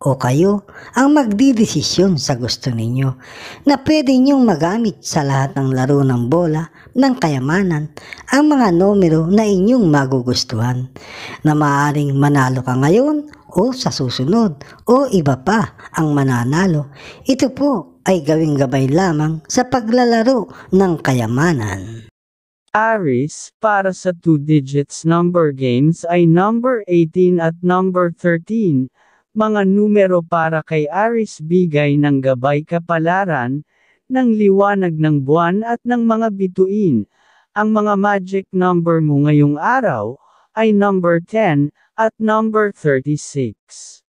o kayo ang magdidesisyon sa gusto ninyo na pwede ninyong magamit sa lahat ng laro ng bola ng kayamanan ang mga numero na inyong magugustuhan na maaring manalo ka ngayon o sa susunod o iba pa ang mananalo. Ito po ay gawing gabay lamang sa paglalaro ng kayamanan. Aris, para sa 2 digits number games ay number 18 at number 13, mga numero para kay Aris bigay ng gabay kapalaran, ng liwanag ng buwan at ng mga bituin. Ang mga magic number mo ngayong araw, ay number 10, at number 36.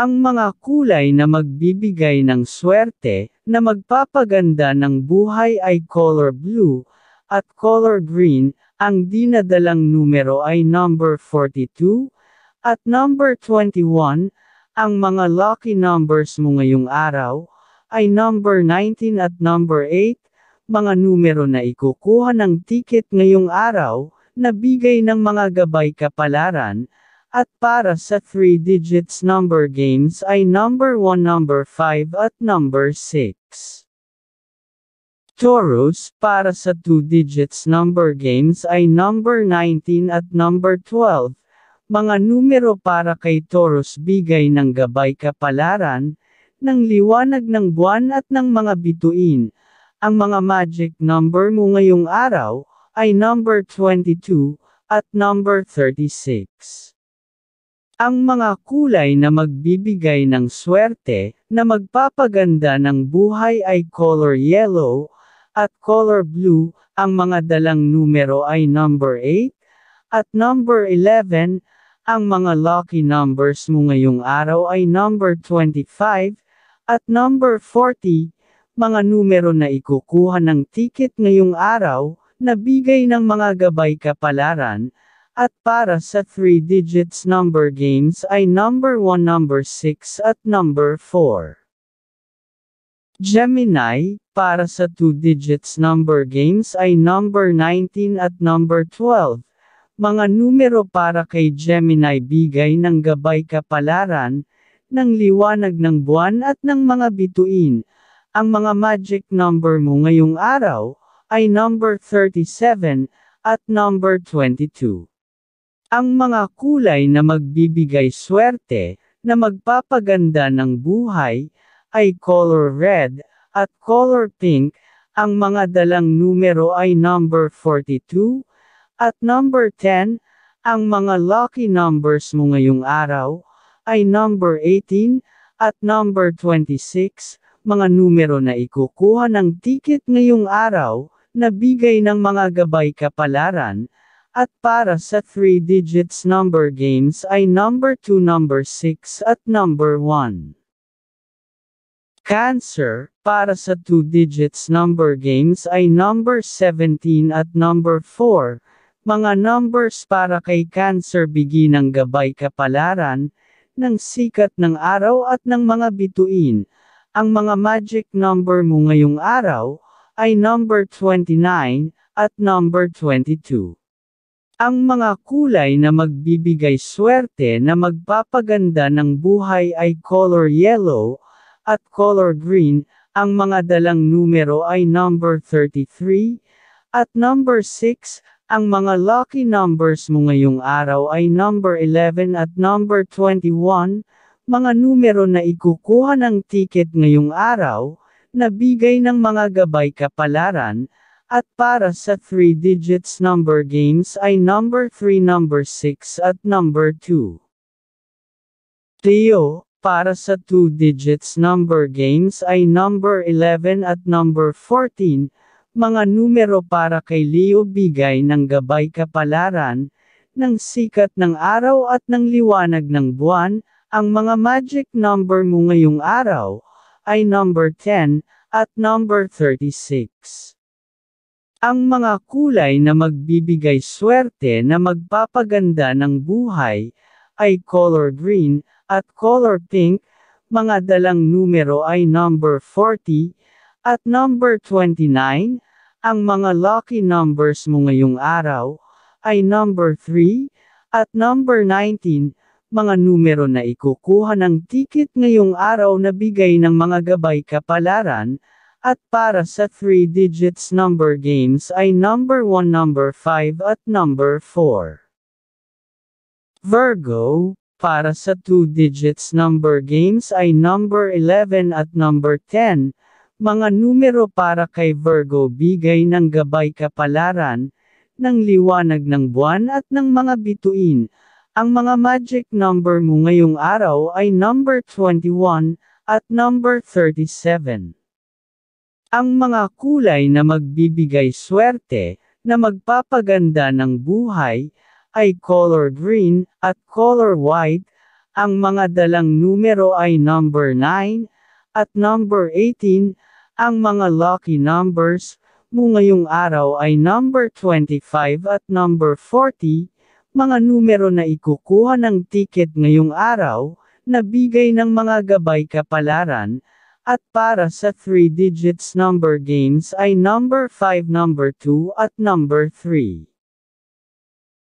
Ang mga kulay na magbibigay ng swerte, na magpapaganda ng buhay ay color blue, at color green, ang dinadalang numero ay number 42, at number 21, ang mga lucky numbers mo ngayong araw, ay number 19 at number 8, mga numero na ikukuha ng ticket ngayong araw, na bigay ng mga gabay kapalaran, at para sa 3 digits number games ay number 1, number 5 at number 6. Taurus, para sa 2 digits number games ay number 19 at number 12, mga numero para kay Taurus bigay ng gabay kapalaran, ng liwanag ng buwan at ng mga bituin. Ang mga magic number mo ngayong araw ay number 22 at number 36. Ang mga kulay na magbibigay ng swerte, na magpapaganda ng buhay ay color yellow, at color blue, ang mga dalang numero ay number 8, at number 11, ang mga lucky numbers mo ngayong araw ay number 25 at number 40, mga numero na ikukuha ng ticket ngayong araw, na bigay ng mga gabay kapalaran, at para sa 3 digits number games ay number 1, number 6 at number 4. Gemini, para sa 2 digits number games ay number 19 at number 12. Mga numero para kay Gemini bigay ng gabay kapalaran, ng liwanag ng buwan at ng mga bituin. Ang mga magic number mo ngayong araw, ay number 37, at number 22. Ang mga kulay na magbibigay swerte, na magpapaganda ng buhay, ay color red, at color pink, ang mga dalang numero ay number 42, at number 10, ang mga lucky numbers mo ngayong araw ay number 18 at number 26, mga numero na ikukuha ng ticket ngayong araw na bigay ng mga gabay kapalaran, at para sa 3 digits number games ay number 2, number 6 at number 1. Cancer, para sa 2 digits number games ay number 17 at number 4, mga numbers para kay Cancer biginang gabay kapalaran, ng sikat ng araw at ng mga bituin. Ang mga magic number mo ngayong araw, ay number 29, at number 22. Ang mga kulay na magbibigay swerte na magpapaganda ng buhay ay color yellow, at color green, ang mga dalang numero ay number 33, at number 6, ang mga lucky numbers mo ngayong araw ay number 11 at number 21, mga numero na ikukuha ng ticket ngayong araw, nabigay ng mga gabay kapalaran, at para sa 3 digits number games ay number 3, number 6 at number 2. Teo, para sa 2 digits number games ay number 11 at number 14, mga numero para kay Leo bigay ng gabay kapalaran, ng sikat ng araw at ng liwanag ng buwan, ang mga magic number mo ngayong araw, ay number 10, at number 36. Ang mga kulay na magbibigay swerte na magpapaganda ng buhay, ay color green, at color pink, mga dalang numero ay number 40, at number 29, ang mga lucky numbers mo ngayong araw ay number 3 at number 19, mga numero na ikukuha ng ticket ngayong araw na bigay ng mga gabay kapalaran, at para sa 3 digits number games ay number 1, number 5 at number 4. Virgo, para sa 2 digits number games ay number 11 at number 10, mga numero para kay Virgo bigay ng gabay kapalaran, ng liwanag ng buwan at ng mga bituin. Ang mga magic number mo ngayong araw ay number 21 at number 37. Ang mga kulay na magbibigay swerte, na magpapaganda ng buhay, ay color green at color white, ang mga dalang numero ay number 9, at number 18, ang mga lucky numbers mo ngayong araw ay number 25 at number 40, mga numero na ikukuha ng ticket ngayong araw, na bigay ng mga gabay kapalaran, at para sa 3 digits number games ay number 5, number 2 at number 3.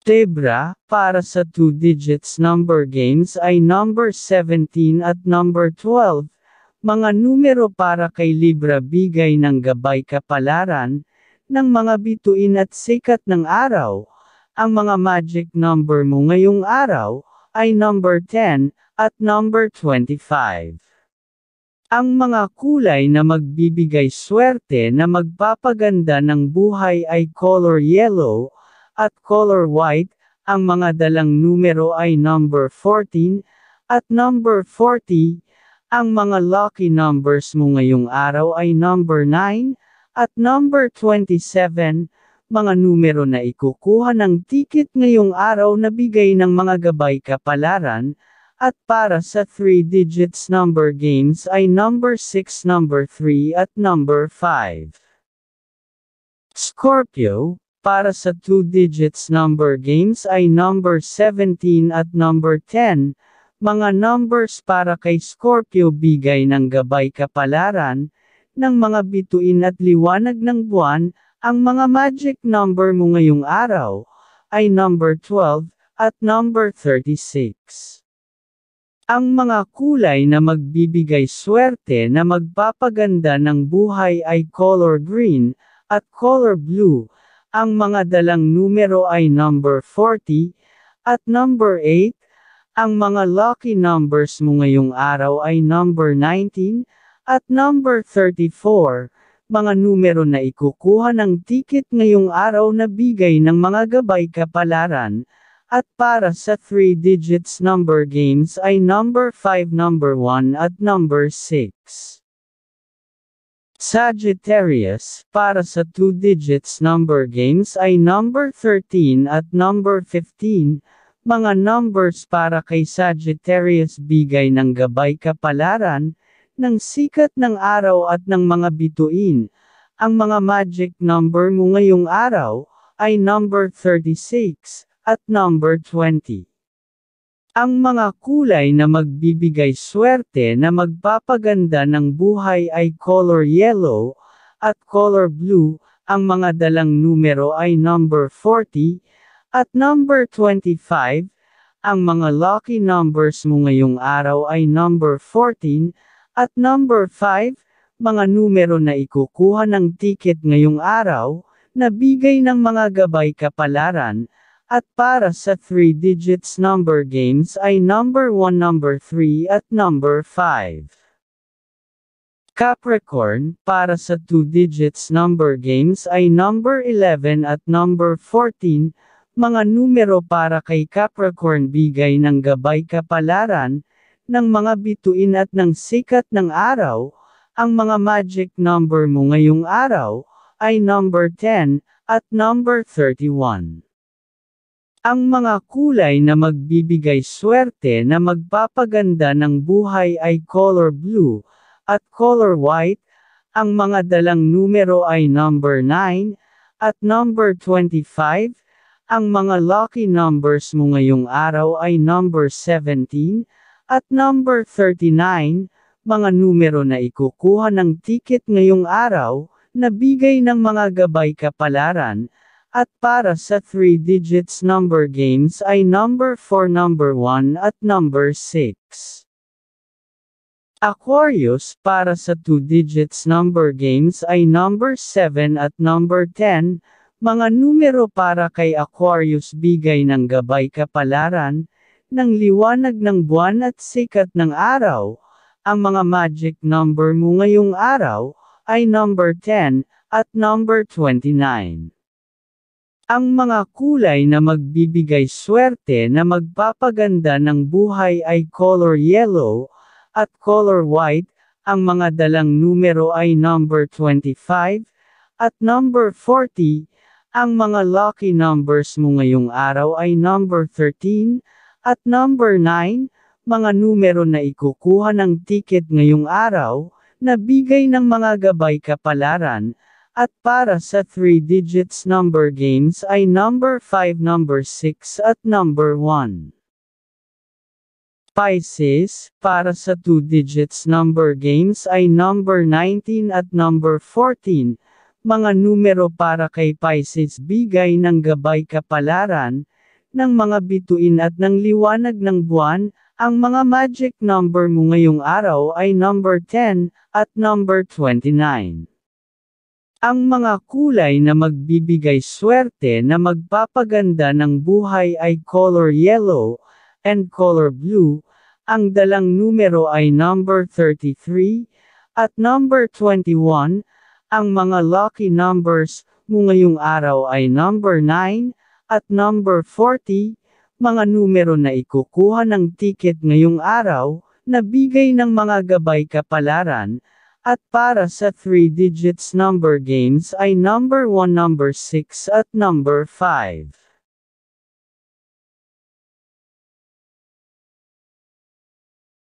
Tebra, para sa 2 digits number games ay number 17 at number 12, mga numero para kay Libra bigay ng gabay kapalaran, ng mga bituin at sikat ng araw. Ang mga magic number mo ngayong araw, ay number 10, at number 25. Ang mga kulay na magbibigay swerte na magpapaganda ng buhay ay color yellow at color white, ang mga dalang numero ay number 14 at number 40, ang mga lucky numbers mo ngayong araw ay number 9 at number 27, mga numero na ikukuha ng ticket ngayong araw na bigay ng mga gabay kapalaran, at para sa 3 digits number games ay number 6, number 3 at number 5. Scorpio, para sa 2 digits number games ay number 17 at number 10, mga numbers para kay Scorpio bigay ng gabay kapalaran, ng mga bituin at liwanag ng buwan, ang mga magic number mo ngayong araw, ay number 12, at number 36. Ang mga kulay na magbibigay swerte na magpapaganda ng buhay ay color green, at color blue, ang mga dalang numero ay number 40, at number 8, ang mga lucky numbers mo ngayong araw ay number 19 at number 34, mga numero na ikukuha ng ticket ngayong araw na bigay ng mga gabay kapalaran, at para sa 3 digits number games ay number 5, number 1 at number 6. Sagittarius, para sa 2 digits number games ay number 13 at number 15, mga numbers para kay Sagittarius bigay ng gabay kapalaran, ng sikat ng araw at ng mga bituin. Ang mga magic number mo ngayong araw ay number 36 at number 20. Ang mga kulay na magbibigay swerte na magpapaganda ng buhay ay color yellow at color blue, ang mga dalang numero ay number 40, at number 25, ang mga lucky numbers mo ngayong araw ay number 14, at number 5, mga numero na ikukuha ng ticket ngayong araw, na bigay ng mga gabay kapalaran, at para sa 3 digits number games ay number 1, number 3 at number 5. Capricorn, para sa 2 digits number games ay number 11 at number 14, mga numero para kay Capricorn bigay ng gabay kapalaran, ng mga bituin at ng sikat ng araw, ang mga magic number mo ngayong araw, ay number 10, at number 31. Ang mga kulay na magbibigay swerte na magpapaganda ng buhay ay color blue, at color white, ang mga dalang numero ay number 9, at number 25, ang mga lucky numbers mo ngayong araw ay number 17 at number 39, mga numero na ikukuha ng ticket ngayong araw, na bigay ng mga gabay kapalaran, at para sa 3 digits number games ay number 4, number 1 at number 6. Aquarius para sa 2 digits number games ay number 7 at number 10, mga numero para kay Aquarius bigay ng gabay kapalaran, ng liwanag ng buwan at sikat ng araw. Ang mga magic number mo ngayong araw, ay number 10, at number 29. Ang mga kulay na magbibigay swerte na magpapaganda ng buhay ay color yellow, at color white, ang mga dalang numero ay number 25, at number 40, ang mga lucky numbers mo ngayong araw ay number 13 at number 9, mga numero na ikukuha ng ticket ngayong araw, na bigay ng mga gabay kapalaran, at para sa 3 digits number games ay number 5, number 6 at number 1. Pisces, para sa 2 digits number games ay number 19 at number 14, mga numero para kay Pisces bigay ng gabay kapalaran, ng mga bituin at ng liwanag ng buwan, ang mga magic number mo ngayong araw ay number 10 at number 29. Ang mga kulay na magbibigay swerte na magpapaganda ng buhay ay color yellow and color blue. Ang dalang numero ay number 33 at number 21. Ang mga lucky numbers mo ngayong araw ay number 9 at number 40, mga numero na ikukuha ng ticket ngayong araw, na bigay ng mga gabay kapalaran, at para sa 3 digits number games ay number 1, number 6 at number 5.